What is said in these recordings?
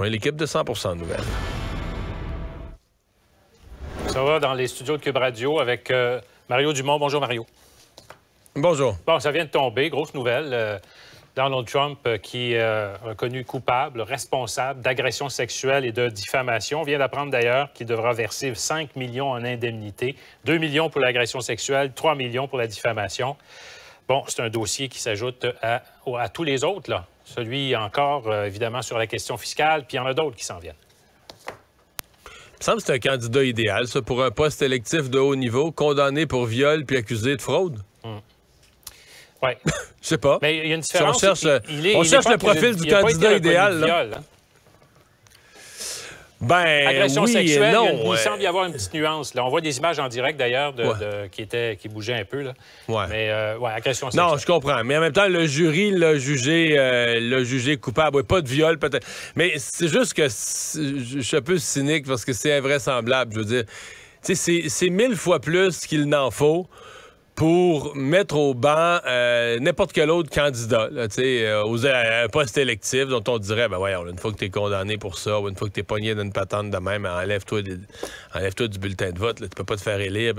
l'équipe de 100 nouvelles. Ça va dans les studios de Cube Radio avec euh, Mario Dumont. Bonjour, Mario. Bonjour. Bon, ça vient de tomber. Grosse nouvelle. Euh, Donald Trump, euh, qui est reconnu coupable, responsable d'agression sexuelle et de diffamation, vient d'apprendre d'ailleurs qu'il devra verser 5 millions en indemnité, 2 millions pour l'agression sexuelle, 3 millions pour la diffamation. Bon, c'est un dossier qui s'ajoute à, à tous les autres, là. Celui encore, euh, évidemment, sur la question fiscale, puis il y en a d'autres qui s'en viennent. Il me semble que c'est un candidat idéal, ça, pour un poste électif de haut niveau, condamné pour viol puis accusé de fraude. Hmm. Oui. Je sais pas. Mais il y a une différence. on cherche, le profil du candidat idéal. là. Hein. Ben, Agression sexuelle, Il, semble y avoir une petite nuance. Là, on voit des images en direct, d'ailleurs, qui, était qui bougeaient un peu. Mais, euh, ouais, agression sexuelle. Non, je comprends. Mais en même temps, le jury l'a jugé, euh, jugé coupable. pas de viol, peut-être. Mais c'est juste que je suis un peu cynique parce que c'est invraisemblable. Je veux dire, c'est mille fois plus qu'il n'en faut pour mettre au banc euh, n'importe quel autre candidat, là, euh, euh, un poste électif dont on dirait, ben ouais, une fois que tu es condamné pour ça, ou une fois que tu es pogné d'une patente de même, enlève-toi enlève du bulletin de vote, tu peux pas te faire élire.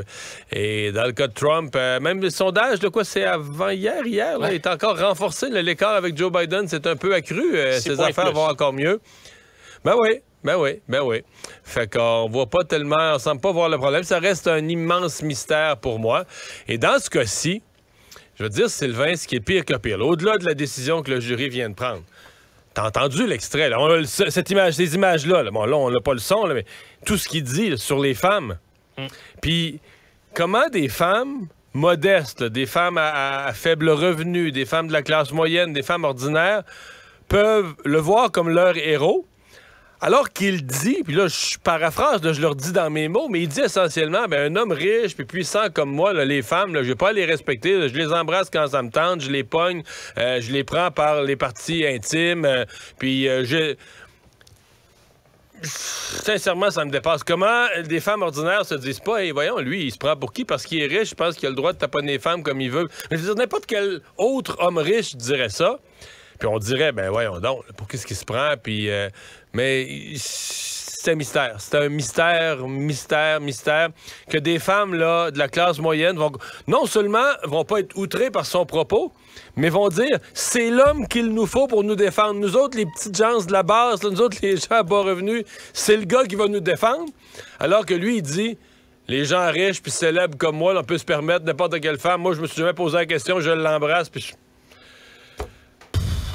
Et dans le cas de Trump, même le sondage, de quoi c'est avant hier, hier, est encore renforcé, l'écart avec Joe Biden c'est un peu accru, ses affaires vont encore mieux. Ben oui, ben oui, ben oui. Fait qu'on voit pas tellement, on semble pas voir le problème. Ça reste un immense mystère pour moi. Et dans ce cas-ci, je veux dire, Sylvain, ce qui est pire que pire, au-delà de la décision que le jury vient de prendre, T'as entendu l'extrait, là. On a cette image, ces images-là. Bon, là, on n'a pas le son, mais tout ce qu'il dit sur les femmes. Mm. Puis, comment des femmes modestes, des femmes à, à, faible revenu, des femmes de la classe moyenne, des femmes ordinaires, peuvent le voir comme leur héros, alors qu'il dit, puis là, je paraphrase, je leur dis dans mes mots, mais il dit essentiellement, ben un homme riche et puissant comme moi, les femmes, je je vais pas les respecter, je les embrasse quand ça me tente, je les pogne, euh, je les prends par les parties intimes, euh, puis euh, je... Sincèrement, ça me dépasse. Comment des femmes ordinaires se disent pas, et voyons, lui, il se prend pour qui? Parce qu'il est riche, je pense qu'il a le droit de taponner les femmes comme il veut. Mais je veux n'importe quel autre homme riche dirait ça. Puis on dirait, ben voyons donc, pour qu'est-ce qu'il se prend, puis... Euh, mais c'est un mystère. C'est un mystère, mystère, mystère que des femmes là, de la classe moyenne vont non seulement vont pas être outrées par son propos, mais vont dire c'est l'homme qu'il nous faut pour nous défendre. Nous autres, les petites gens de la base, nous autres, les gens à bas revenus, c'est le gars qui va nous défendre. Alors que lui, il dit les gens riches puis célèbres comme moi, on peut se permettre n'importe quelle femme. Moi, je me suis jamais posé la question, je l'embrasse puis je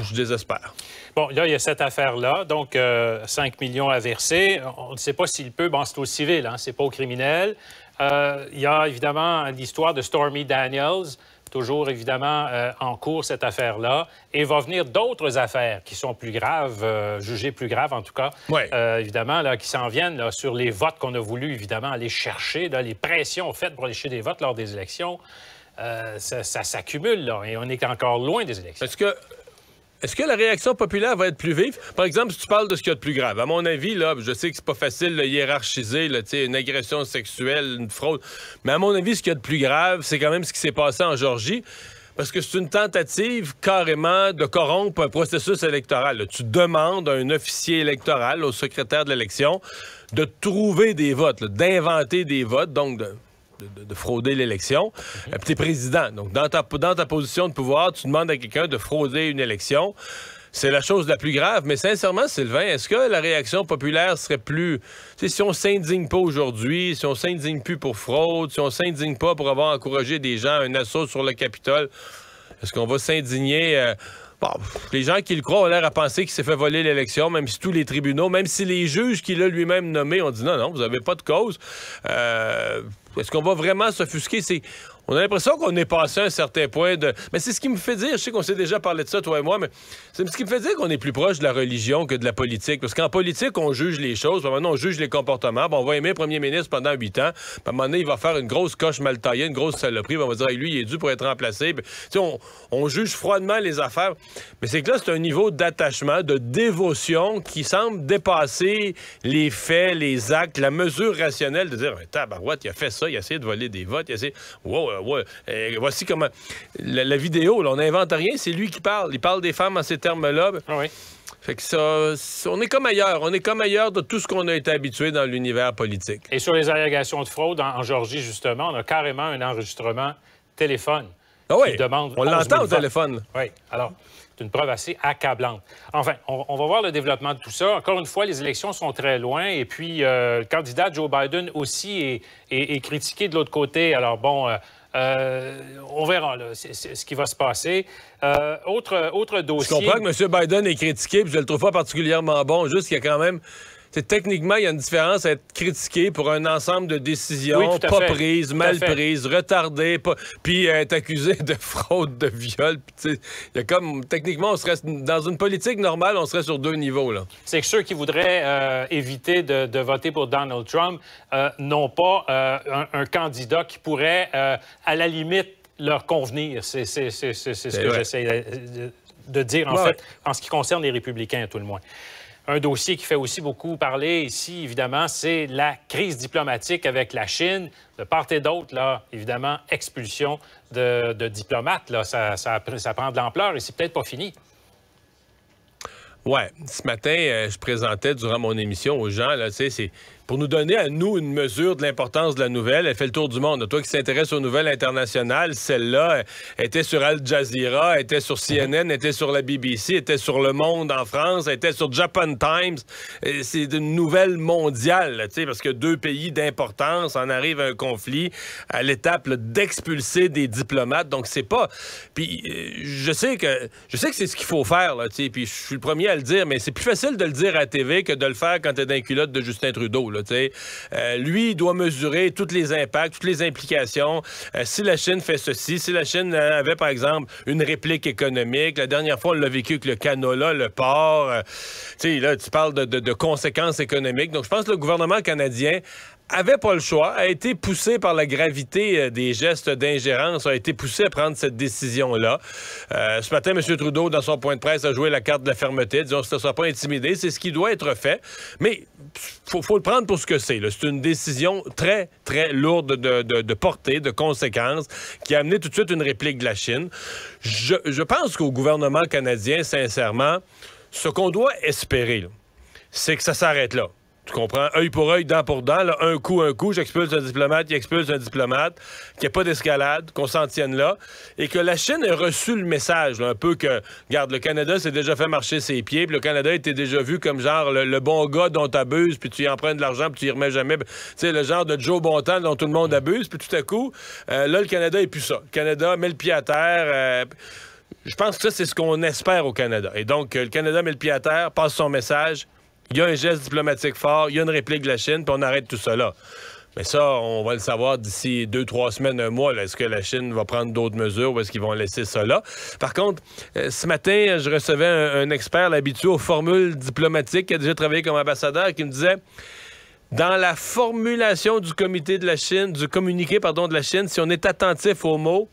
je désespère. Bon, là, il y a cette affaire-là. Donc, 5 euh, millions à verser. On ne sait pas s'il peut. Bon, c'est au civil, hein, c'est pas au criminel. Euh, il y a évidemment l'histoire de Stormy Daniels, toujours évidemment euh, en cours cette affaire-là, et va venir d'autres affaires qui sont plus graves, jugées plus graves en tout cas, ouais. évidemment, là, qui s'en viennent là, sur les votes qu'on a voulu évidemment aller chercher, les pressions faites pour aller chercher des votes lors des élections. ça, ça s'accumule, là, et on est encore loin des élections. Est-ce que est-ce que la réaction populaire va être plus vive? Par exemple, si tu parles de ce qu'il y a de plus grave. À mon avis, là, je sais que c'est pas facile de hiérarchiser une agression sexuelle, une fraude. Mais à mon avis, ce qu'il y a de plus grave, c'est quand même ce qui s'est passé en Georgie parce que c'est une tentative carrément de corrompre un processus électoral. Tu demandes à un officier électoral, au secrétaire de l'élection, de trouver des votes, d'inventer des votes, donc de de, frauder l'élection. et tu es président. Donc, dans ta, dans ta position de pouvoir, tu demandes à quelqu'un de frauder une élection. C'est la chose la plus grave. Mais sincèrement, Sylvain, est-ce que la réaction populaire serait plus. si on s'indigne pas aujourd'hui, si on s'indigne plus pour fraude, si on s'indigne pas pour avoir encouragé des gens à un assaut sur le Capitole, est-ce qu'on va s'indigner. Euh, les gens qui le croient ont l'air à penser qu'il s'est fait voler l'élection, même si tous les tribunaux, même si les juges qu'il a lui-même nommés ont dit non, non, vous avez pas de cause. Euh, est-ce qu'on va vraiment s'offusquer? C'est on a l'impression qu'on est passé un certain point de. Mais c'est ce qui me fait dire, je sais qu'on s'est déjà parlé de ça, toi et moi, mais c'est ce qui me fait dire qu'on est plus proche de la religion que de la politique. Parce qu'en politique, on juge les choses, puis maintenant, on juge les comportements. Bon, on va aimer premier ministre pendant huit ans, puis à un moment donné, il va faire une grosse coche mal taillée, une grosse saloperie, on va dire, lui, il est dû pour être remplacé. on, juge froidement les affaires. Mais c'est que là, c'est un niveau d'attachement, de dévotion qui semble dépasser les faits, les actes, la mesure rationnelle de dire, tabarouette, il a fait ça, il a essayé de voler des votes, il a essayé. Wow, euh, euh, voici comment. La, vidéo, on n'invente rien, c'est lui qui parle. Il parle des femmes en ces termes-là. Ah fait que ça, on est comme ailleurs. On est comme ailleurs de tout ce qu'on a été habitué dans l'univers politique. Et sur les allégations de fraude en, Georgie, justement, on a carrément un enregistrement téléphone. Ah on l'entend au téléphone. Oui. Alors, c'est une preuve assez accablante. Enfin, on, va voir le développement de tout ça. Encore une fois, les élections sont très loin. Et puis, euh, le candidat Joe Biden aussi est, critiqué de l'autre côté. Alors, bon. Euh, on verra ce qui va se passer. Euh, autre, autre dossier. Je comprends que M. Biden est critiqué, puis je le trouve pas particulièrement bon, juste qu'il y a quand même techniquement, il y a une différence à être critiqué pour un ensemble de décisions pas prises, mal prises, retardées, puis euh, être accusé de fraude, de viol. Il y a comme, techniquement, on serait dans une politique normale, on serait sur deux niveaux. C'est que ceux qui voudraient euh, éviter de, voter pour Donald Trump euh, n'ont pas un, candidat qui pourrait, à la limite, leur convenir. C'est ce que j'essaie de dire, en fait, en ce qui concerne les républicains, à tout le moins. Un dossier qui fait aussi beaucoup parler ici, évidemment, c'est la crise diplomatique avec la Chine. De part et d'autre, là, évidemment, expulsion de, diplomates, là, ça, ça, ça prend de l'ampleur et c'est peut-être pas fini. Ouais, ce matin, euh, je présentais durant mon émission aux gens, là, c'est pour nous donner à nous une mesure de l'importance de la nouvelle. Elle fait le tour du monde. Toi qui s'intéresse aux nouvelles internationales, celle-là euh, était sur Al Jazeera, était sur CNN, était sur la BBC, était sur Le Monde en France, était sur Japan Times. Euh, c'est une nouvelle mondiale, parce que deux pays d'importance en arrivent à un conflit à l'étape d'expulser des diplomates. Donc c'est pas. Puis je sais que que c'est ce qu'il faut faire, là, puis je suis le premier à le dire, mais c'est plus facile de le dire à TV que de le faire quand tu es dans les culottes de Justin Trudeau. Euh, lui, il doit mesurer tous les impacts, toutes les implications. Euh, si la Chine fait ceci, si la Chine euh, avait, par exemple, une réplique économique, la dernière fois, on l'a vécu avec le canola, le porc. là, tu parles de, de conséquences économiques. Donc, je pense que le gouvernement canadien avait pas le choix, a été poussé par la gravité euh, des gestes d'ingérence, a été poussé à prendre cette décision-là. Euh, ce matin, M. Trudeau, dans son point de presse, a joué la carte de la fermeté, disons, ça ne sera pas intimidé, c'est ce qui doit être fait, mais faut, faut le prendre pour ce que c'est. C'est une décision très, très lourde de, portée, de conséquences, qui a amené tout de suite une réplique de la Chine. je pense qu'au gouvernement canadien, sincèrement, ce qu'on doit espérer, c'est que ça s'arrête là tu comprends, œil pour œil, dent pour dent, un coup, un coup, j'expulse un diplomate, il expulse un diplomate, qu'il n'y ait pas d'escalade, qu'on s'en tienne là, et que la Chine ait reçu le message, un peu que, regarde, le Canada s'est déjà fait marcher ses pieds, puis le Canada était déjà vu comme genre le, bon gars dont t'abuses, puis tu y empruntes de l'argent, puis tu y remets jamais. Tu sais, le genre de Joe Bontemps dont tout le monde abuse, puis tout à coup, euh, là, le Canada est plus ça. Le Canada met le pied à terre. Euh, je pense que ça, c'est ce qu'on espère au Canada. Et donc, euh, le Canada met le pied à terre, passe son message, il y a un geste diplomatique fort, il y a une réplique de la Chine, puis on arrête tout cela. Mais ça, on va le savoir d'ici deux, trois semaines, un mois. Est-ce que la Chine va prendre d'autres mesures ou est-ce qu'ils vont laisser cela? Par contre, euh, ce matin, je recevais un, expert habitué aux formules diplomatiques qui a déjà travaillé comme ambassadeur qui me disait dans la formulation du comité de la Chine, du communiqué pardon, de la Chine, si on est attentif aux mots,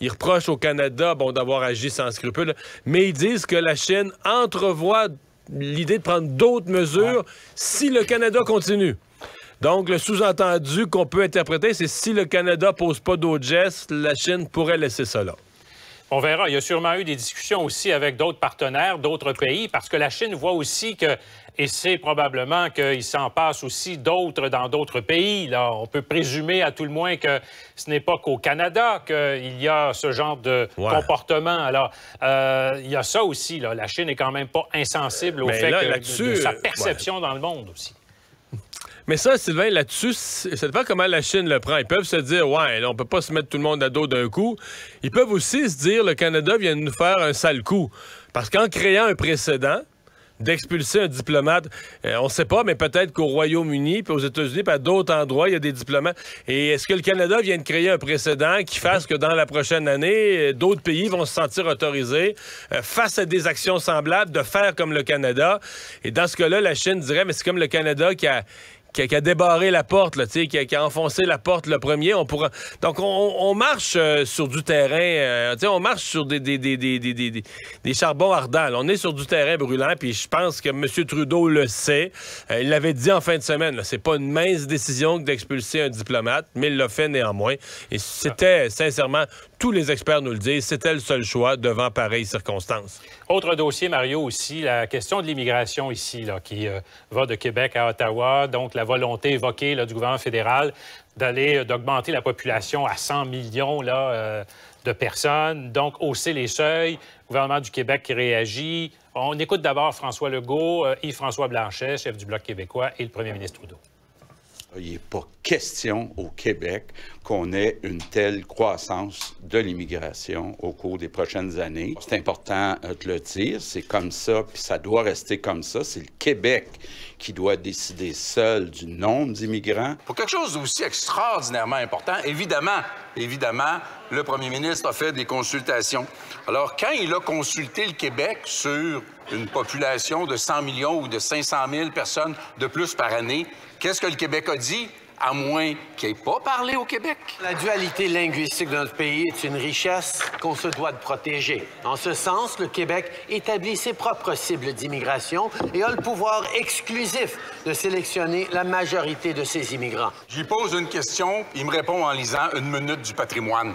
ils reprochent au Canada bon, d'avoir agi sans scrupule, mais ils disent que la Chine entrevoit l'idée de prendre d'autres mesures si le Canada continue. Donc, le sous-entendu qu'on peut interpréter, c'est si le Canada pose pas d'autres gestes, la Chine pourrait laisser cela. On verra. Il y a sûrement eu des discussions aussi avec d'autres partenaires, d'autres pays, parce que la Chine voit aussi que, et c'est probablement qu'il s'en passe aussi d'autres dans d'autres pays. Là. On peut présumer à tout le moins que ce n'est pas qu'au Canada qu'il y a ce genre de comportement. Alors, euh, il y a ça aussi. La Chine n'est quand même pas insensible au fait que, de, sa euh, perception dans le monde aussi. Mais ça, Sylvain, là-dessus, ça dépend comment la Chine le prend. Ils peuvent se dire, ouais, là, on peut pas se mettre tout le monde à dos d'un coup. Ils peuvent aussi se dire, le Canada vient de nous faire un sale coup. Parce qu'en créant un précédent, d'expulser un diplomate. Euh, on ne sait pas, mais peut-être qu'au Royaume-Uni, puis aux États-Unis, puis à d'autres endroits, il y a des diplomates. Et est-ce que le Canada vient de créer un précédent qui fasse que dans la prochaine année, euh, d'autres pays vont se sentir autorisés euh, face à des actions semblables de faire comme le Canada? Et dans ce cas-là, la Chine dirait, mais c'est comme le Canada qui a qui a, débarré la porte, là, qui, a, qui enfoncé la porte le premier. On pourra... Donc, on, marche euh, sur du terrain, euh, on marche sur des, des, des, charbons ardents. On est sur du terrain brûlant, puis je pense que M. Trudeau le sait. Euh, il l'avait dit en fin de semaine, c'est pas une mince décision d'expulser un diplomate, mais il l'a fait néanmoins. Et c'était, sincèrement, tous les experts nous le disent, c'était le seul choix devant pareilles circonstances. Autre dossier, Mario, aussi, la question de l'immigration ici, là, qui euh, va de Québec à Ottawa, donc la volonté évoquée là, du gouvernement fédéral d'aller euh, d'augmenter la population à 100 millions là, euh, de personnes, donc hausser les seuils, gouvernement du Québec qui réagit. On écoute d'abord François Legault, Yves-François Blanchet, chef du Bloc québécois, et le premier ministre Trudeau. Il n'est pas question au Québec qu'on ait une telle croissance de l'immigration au cours des prochaines années. C'est important euh, de le dire, c'est comme ça, puis ça doit rester comme ça. C'est le Québec qui doit décider seul du nombre d'immigrants. Pour quelque chose d'aussi extraordinairement important, évidemment, évidemment, le premier ministre a fait des consultations. Alors, quand il a consulté le Québec sur une population de 100 millions ou de 500 000 personnes de plus par année, Qu'est-ce que le Québec a dit? À moins qu'il n'ait pas parlé au Québec. La dualité linguistique de notre pays est une richesse qu'on se doit de protéger. En ce sens, le Québec établit ses propres cibles d'immigration et a le pouvoir exclusif de sélectionner la majorité de ses immigrants. J'y pose une question, il me répond en lisant Une minute du patrimoine.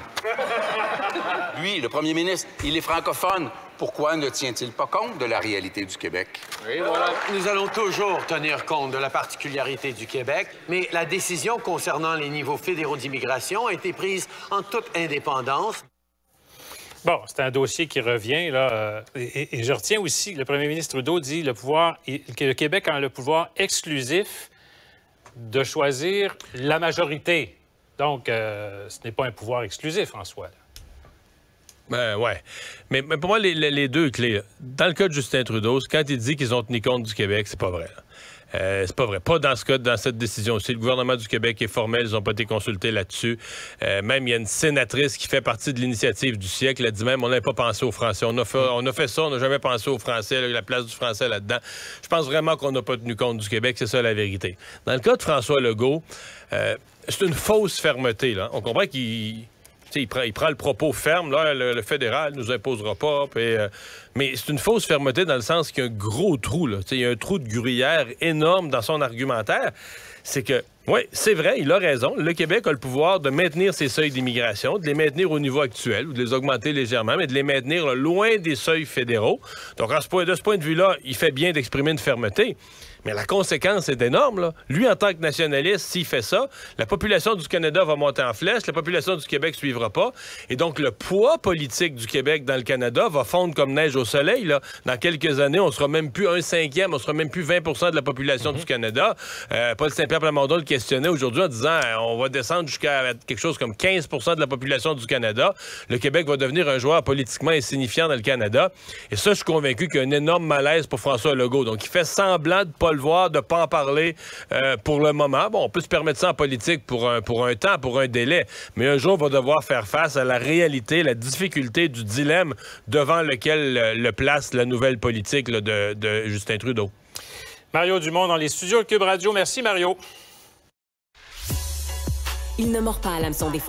Lui, le premier ministre, il est francophone pourquoi ne tient-il pas compte de la réalité du Québec? Oui, voilà. Nous allons toujours tenir compte de la particularité du Québec, mais la décision concernant les niveaux fédéraux d'immigration a été prise en toute indépendance. Bon, c'est un dossier qui revient, là. Euh, et, je retiens aussi, le premier ministre Trudeau dit le pouvoir, que le Québec a le pouvoir exclusif de choisir la majorité. Donc, euh, ce n'est pas un pouvoir exclusif en soi. Là. Oui. Ben, ouais. Mais, pour moi, les, deux clés, dans le cas de Justin Trudeau, quand il dit qu'ils ont tenu compte du Québec, c'est pas vrai. Euh, c'est pas vrai. Pas dans ce cas, dans cette décision aussi. Le gouvernement du Québec est formel, ils n'ont pas été consultés là-dessus. Euh, même, il y a une sénatrice qui fait partie de l'initiative du siècle. Elle dit même, on n'a pas pensé aux Français. On a fait, ça, on n'a jamais pensé aux Français, la place du Français là-dedans. Je pense vraiment qu'on n'a pas tenu compte du Québec. C'est ça la vérité. Dans le cas de François Legault, euh, c'est une fausse fermeté. Là. On comprend qu'il il prend, le propos ferme, là, le, fédéral fédéral nous imposera pas. Euh, mais c'est une fausse fermeté dans le sens qu'il y a un gros trou, là. il y a un trou de gruyère énorme dans son argumentaire. C'est que, oui, c'est vrai, il a raison. Le Québec a le pouvoir de maintenir ses seuils d'immigration, de les maintenir au niveau actuel ou de les augmenter légèrement, mais de les maintenir loin des seuils fédéraux. Donc, à ce point, de ce point de vue-là, il fait bien d'exprimer une fermeté. Mais la conséquence est énorme. Là. Lui, en tant que nationaliste, s'il fait ça, la population du Canada va monter en flèche, la population du Québec suivra pas. Et donc, le poids politique du Québec dans le Canada va fondre comme neige au soleil. Là. Dans quelques années, on sera même plus un cinquième, on sera même plus 20 de la population mhm. du Canada. Euh, Paul Saint-Pierre Plamondon le questionnait aujourd'hui en disant euh, on va descendre jusqu'à quelque chose comme 15 de la population du Canada. Le Québec va devenir un joueur politiquement insignifiant dans le Canada. Et ça, je suis convaincu qu'il y a un énorme malaise pour François Legault. Donc, il fait semblant de pas voir, de ne pas en parler euh, pour le moment. Bon, on peut se permettre ça en politique pour un, pour un temps, pour un délai, mais un jour, on va devoir faire face à la réalité, la difficulté du dilemme devant lequel euh, le place la nouvelle politique de, Justin Trudeau. Mario Dumont dans les studios de Cube Radio. Merci, Mario. Il ne mord pas à l'hameçon des